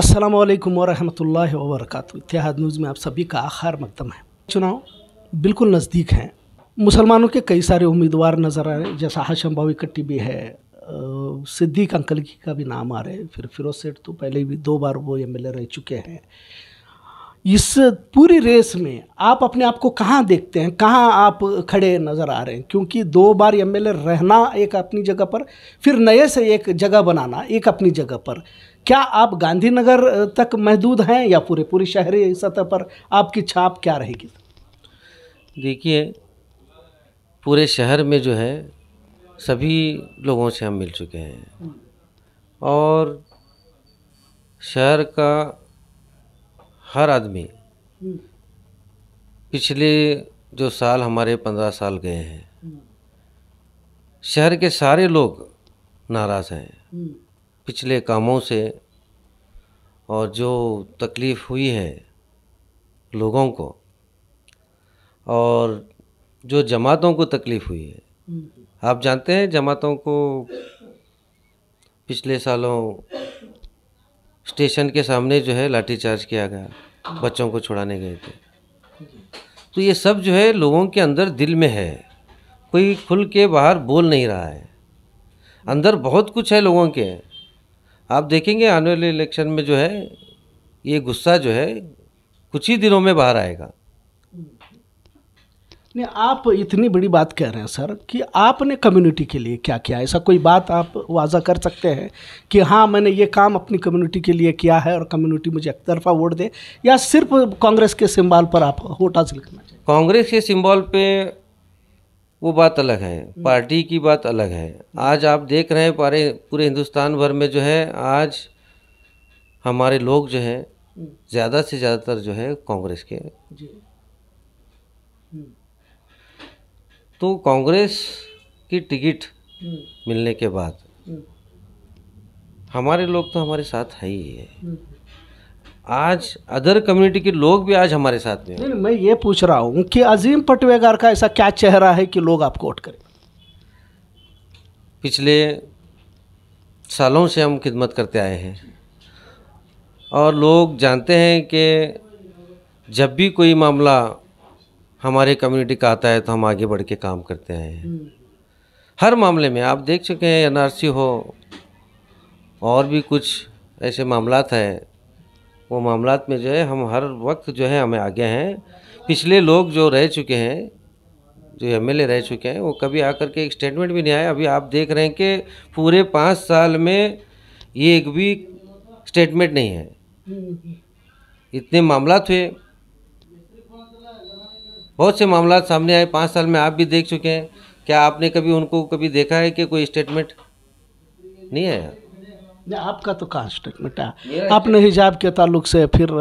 अस्सलाम वालेकुम वरहमतुल्लाहि वबरकatuh इतिहाद न्यूज़ में आप सभी का आखार मकदम है चुनाव बिल्कुल नज़दीक हैं मुसलमानों के कई सारे उम्मीदवार नज़र आ रहे हैं जैसा हाशम भावी कट्टी भी है सिद्दीक अंकल की का भी नाम आ रहे हैं फिर फिरोज सेठ तो पहले भी दो बार वो एम रह चुके हैं इस पूरी रेस में आप अपने आप को कहाँ देखते हैं कहाँ आप खड़े नज़र आ रहे हैं क्योंकि दो बार एम रहना एक अपनी जगह पर फिर नए से एक जगह बनाना एक अपनी जगह पर क्या आप गांधीनगर तक महदूद हैं या पूरे पूरी शहरी सतह पर आपकी छाप क्या रहेगी देखिए पूरे शहर में जो है सभी लोगों से हम मिल चुके हैं और शहर का हर आदमी पिछले जो साल हमारे पंद्रह साल गए हैं शहर के सारे लोग नाराज़ हैं पिछले कामों से और जो तकलीफ़ हुई है लोगों को और जो जमातों को तकलीफ़ हुई है आप जानते हैं जमातों को पिछले सालों स्टेशन के सामने जो है लाठीचार्ज किया गया बच्चों को छुड़ाने गए थे तो ये सब जो है लोगों के अंदर दिल में है कोई खुल के बाहर बोल नहीं रहा है अंदर बहुत कुछ है लोगों के आप देखेंगे आने वाले इलेक्शन में जो है ये गुस्सा जो है कुछ ही दिनों में बाहर आएगा नहीं आप इतनी बड़ी बात कह रहे हैं सर कि आपने कम्युनिटी के लिए क्या किया ऐसा कोई बात आप वाजा कर सकते हैं कि हाँ मैंने ये काम अपनी कम्युनिटी के लिए किया है और कम्युनिटी मुझे एक तरफा वोट दे या सिर्फ कांग्रेस के सिंबल पर आप वोट हासिल करना चाहिए कांग्रेस के सिंबल पे वो बात अलग है पार्टी की बात अलग है आज आप देख रहे हैं पारे पूरे हिंदुस्तान भर में जो है आज हमारे लोग जो हैं ज़्यादा से ज़्यादातर जो है कांग्रेस के तो कांग्रेस की टिकट हम्म। मिलने के बाद हम्म। हमारे लोग तो हमारे साथ है ही है हम्म। आज अदर कम्युनिटी के लोग भी आज हमारे साथ में नहीं मैं ये पूछ रहा हूँ कि अजीम पटवेगार का ऐसा क्या चेहरा है कि लोग आपको वोट करें पिछले सालों से हम खिदमत करते आए हैं और लोग जानते हैं कि जब भी कोई मामला हमारे कम्युनिटी का आता है तो हम आगे बढ़ के काम करते हैं हम्म। हर मामले में आप देख चुके हैं एनआरसी हो और भी कुछ ऐसे मामला हैं वो मामला में जो है हम हर वक्त जो है हमें आगे हैं पिछले लोग जो रह चुके हैं जो एम रह चुके हैं वो कभी आकर के एक स्टेटमेंट भी नहीं आया अभी आप देख रहे हैं कि पूरे पाँच साल में ये एक भी स्टेटमेंट नहीं है हम्म। इतने मामला हुए बहुत से मामला सामने आए पाँच साल में आप भी देख चुके हैं क्या आपने कभी उनको कभी देखा है कि कोई स्टेटमेंट नहीं आया आपका तो कहाँ स्टेटमेंट है आपने हिजाब के ताल्लुक से फिर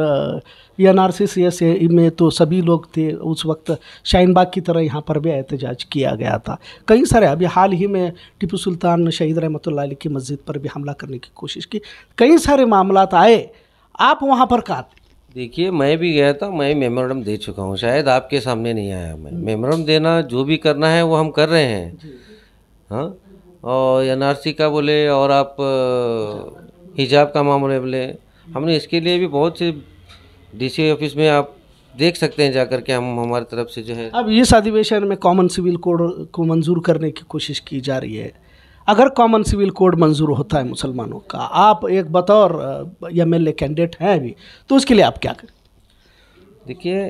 N R C C S में तो सभी लोग थे उस वक्त शाइनबाग की तरह यहाँ पर भी एहतजाज किया गया था कई सारे अभी हाल ही में टिपू सुल्तान शहीद रहमत की मस्जिद पर भी हमला करने की कोशिश की कई सारे मामला आए आप वहाँ पर कहा थे देखिए मैं भी गया था मैं मेमोरेंडम दे चुका हूँ शायद आपके सामने नहीं आया मैं मेमोरेंडम देना जो भी करना है वो हम कर रहे हैं हाँ और एन का बोले और आप हिजाब का मामले बोले हमने इसके लिए भी बहुत से डीसी ऑफिस में आप देख सकते हैं जाकर के हम हमारी तरफ से जो है अब इस अधिवेशन में कॉमन सिविल कोड को मंजूर करने की कोशिश की जा रही है अगर कॉमन सिविल कोड मंजूर होता है मुसलमानों का आप एक बतौर एम एल कैंडिडेट हैं अभी तो उसके लिए आप क्या करें देखिए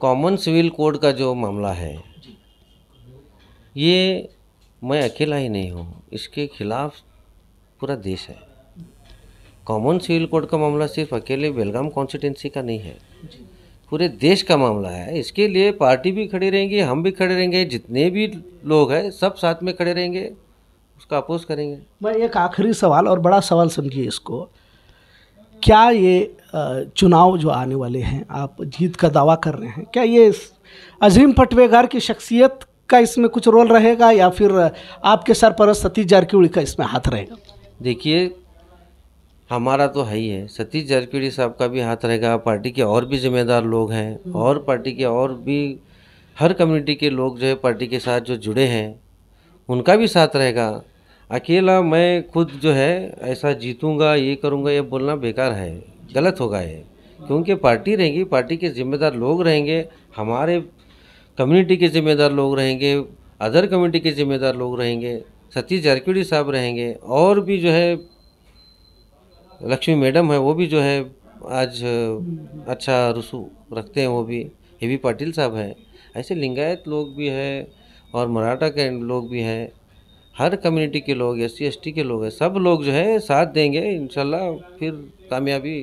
कॉमन सिविल कोड का जो मामला है ये मैं अकेला ही नहीं हूँ इसके खिलाफ पूरा देश है कॉमन सिविल कोड का मामला सिर्फ अकेले बेलगाम कॉन्स्टिट्यूंसी का नहीं है पूरे देश का मामला है इसके लिए पार्टी भी खड़ी रहेंगी हम भी खड़े रहेंगे जितने भी लोग हैं सब साथ में खड़े रहेंगे उसका अपोज करेंगे मैं एक आखिरी सवाल और बड़ा सवाल समझिए इसको क्या ये चुनाव जो आने वाले हैं आप जीत का दावा कर रहे हैं क्या ये अजीम पटवेगार की शख्सियत का इसमें कुछ रोल रहेगा या फिर आपके सरपरस्त सतीश जारकीवड़ी का इसमें हाथ रहेगा देखिए हमारा तो है ही है सतीश जारकीड़ी साहब का भी हाथ रहेगा पार्टी के और भी जिम्मेदार लोग हैं हम्म। और पार्टी के और भी हर कम्युनिटी के लोग जो है पार्टी के साथ जो जुड़े हैं उनका भी साथ रहेगा अकेला मैं खुद जो है ऐसा जीतूंगा ये करूंगा ये बोलना बेकार है गलत होगा ये क्योंकि पार्टी रहेगी पार्टी के जिम्मेदार लोग रहेंगे हमारे कम्युनिटी के जिम्मेदार लोग रहेंगे अदर कम्युनिटी के जिम्मेदार लोग रहेंगे सतीश जारकीड़ी साहब रहेंगे और भी जो है लक्ष्मी मैडम है वो भी जो है आज अच्छा रुसू रखते हैं वो भी ये भी पाटिल साहब हैं ऐसे लिंगायत लोग भी हैं और मराठा के लोग भी हैं हर कम्युनिटी के लोग एस सी के लोग हैं सब लोग जो है साथ देंगे इन फिर कामयाबी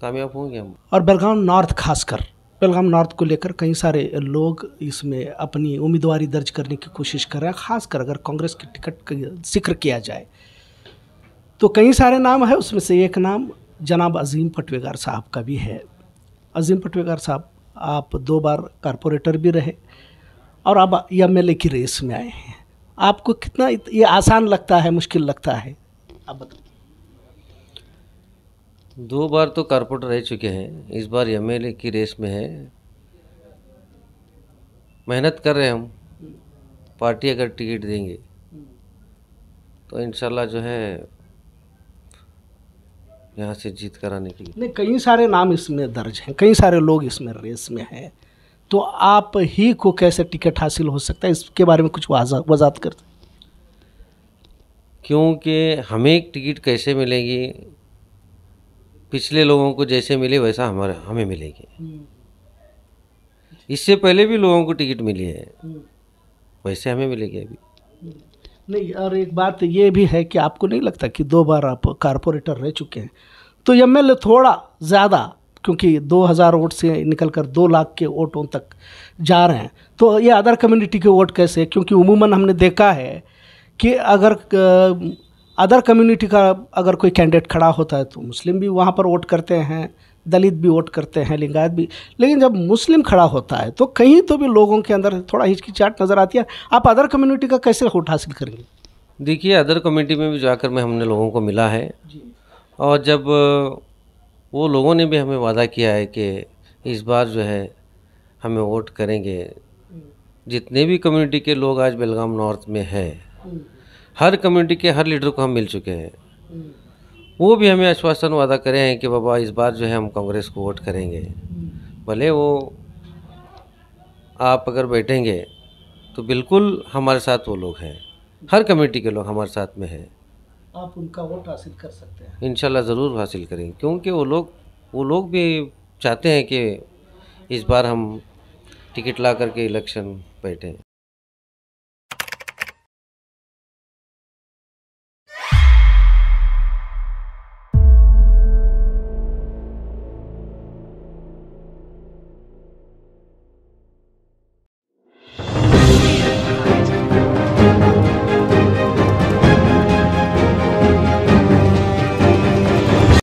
कामयाब होंगे हम और बेलगाम नॉर्थ खासकर बेलगाम नॉर्थ को लेकर कई सारे लोग इसमें अपनी उम्मीदवारी दर्ज करने की कोशिश कर रहे हैं खासकर अगर कांग्रेस की टिकट का जिक्र किया जाए तो कई सारे नाम है उसमें से एक नाम जनाब अजीम पटवेगार साहब का भी है अजीम पटवेगार साहब आप दो बार कारपोरेटर भी रहे और अब एम एल की रेस में आए हैं आपको कितना ये आसान लगता है मुश्किल लगता है आप बताइए दो बार तो कारपोरेटर रह चुके हैं इस बार एम की रेस में है मेहनत कर रहे हैं हम पार्टी अगर टिकट देंगे तो इंशाल्लाह जो है यहाँ से जीत कराने के लिए नहीं कई सारे नाम इसमें दर्ज हैं कई सारे लोग इसमें रेस में हैं तो आप ही को कैसे टिकट हासिल हो सकता है इसके बारे में कुछ वजात कर क्योंकि हमें टिकट कैसे मिलेगी पिछले लोगों को जैसे मिले वैसा हमारे हमें मिलेगी हम्म। इससे पहले भी लोगों को टिकट मिली है हम्म। वैसे हमें मिलेगी अभी हम्म। नहीं और एक बात ये भी है कि आपको नहीं लगता कि दो बार आप कारपोरेटर रह चुके हैं तो एम थोड़ा ज़्यादा क्योंकि 2000 वोट से निकलकर 2 लाख के वोटों तक जा रहे हैं तो ये अदर कम्युनिटी के वोट कैसे क्योंकि उमूमन हमने देखा है कि अगर अदर कम्युनिटी का अगर कोई कैंडिडेट खड़ा होता है तो मुस्लिम भी वहाँ पर वोट करते हैं दलित भी वोट करते हैं लिंगायत भी लेकिन जब मुस्लिम खड़ा होता है तो कहीं तो भी लोगों के अंदर थोड़ा हिचकिचाट नज़र आती है आप अदर कम्युनिटी का कैसे वोट हासिल करेंगे देखिए अदर कम्युनिटी में भी जाकर में हमने लोगों को मिला है और जब वो लोगों ने भी हमें वादा किया है कि इस बार जो है हमें वोट करेंगे हम्म। जितने भी कम्युनिटी के लोग आज बेलगाम नॉर्थ में हैं हम्म। हर कम्युनिटी के हर लीडर को हम मिल चुके हैं हम्म। वो भी हमें आश्वासन वादा करे हैं कि बाबा इस बार जो है हम कांग्रेस को वोट करेंगे भले वो आप अगर बैठेंगे तो बिल्कुल हमारे साथ वो लोग हैं हर कमेटी के लोग हमारे साथ में हैं आप उनका वोट हासिल कर सकते हैं इन ज़रूर हासिल करेंगे क्योंकि वो लोग वो लोग भी चाहते हैं कि इस बार हम टिकट ला करके इलेक्शन बैठें